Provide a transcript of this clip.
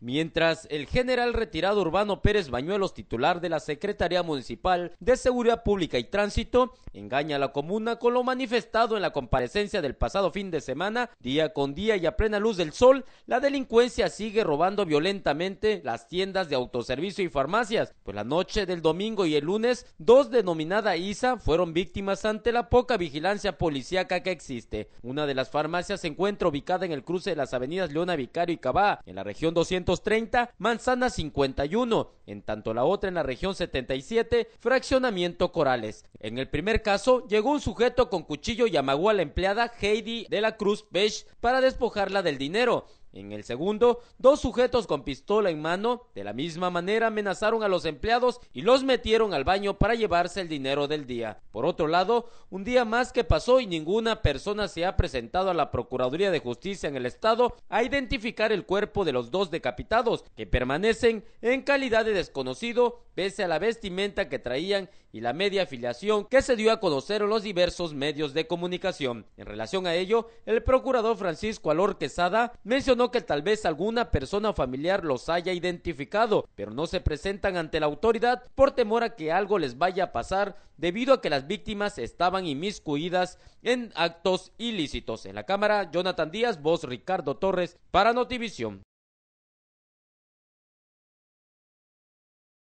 Mientras, el general retirado Urbano Pérez Bañuelos, titular de la Secretaría Municipal de Seguridad Pública y Tránsito, engaña a la comuna con lo manifestado en la comparecencia del pasado fin de semana, día con día y a plena luz del sol, la delincuencia sigue robando violentamente las tiendas de autoservicio y farmacias, pues la noche del domingo y el lunes, dos denominada ISA fueron víctimas ante la poca vigilancia policíaca que existe. Una de las farmacias se encuentra ubicada en el cruce de las avenidas Leona Vicario y Cabá, en la región 200 230, Manzana 51, en tanto la otra en la región 77, Fraccionamiento Corales. En el primer caso, llegó un sujeto con cuchillo y amagó a la empleada Heidi de la Cruz Pech para despojarla del dinero. En el segundo, dos sujetos con pistola en mano de la misma manera amenazaron a los empleados y los metieron al baño para llevarse el dinero del día. Por otro lado, un día más que pasó y ninguna persona se ha presentado a la Procuraduría de Justicia en el Estado a identificar el cuerpo de los dos decapitados, que permanecen en calidad de desconocido pese a la vestimenta que traían y la media afiliación que se dio a conocer en los diversos medios de comunicación. En relación a ello, el procurador Francisco Alor Quesada mencionó que tal vez alguna persona familiar los haya identificado, pero no se presentan ante la autoridad por temor a que algo les vaya a pasar debido a que las víctimas estaban inmiscuidas en actos ilícitos. En la cámara, Jonathan Díaz, voz Ricardo Torres, para Notivisión.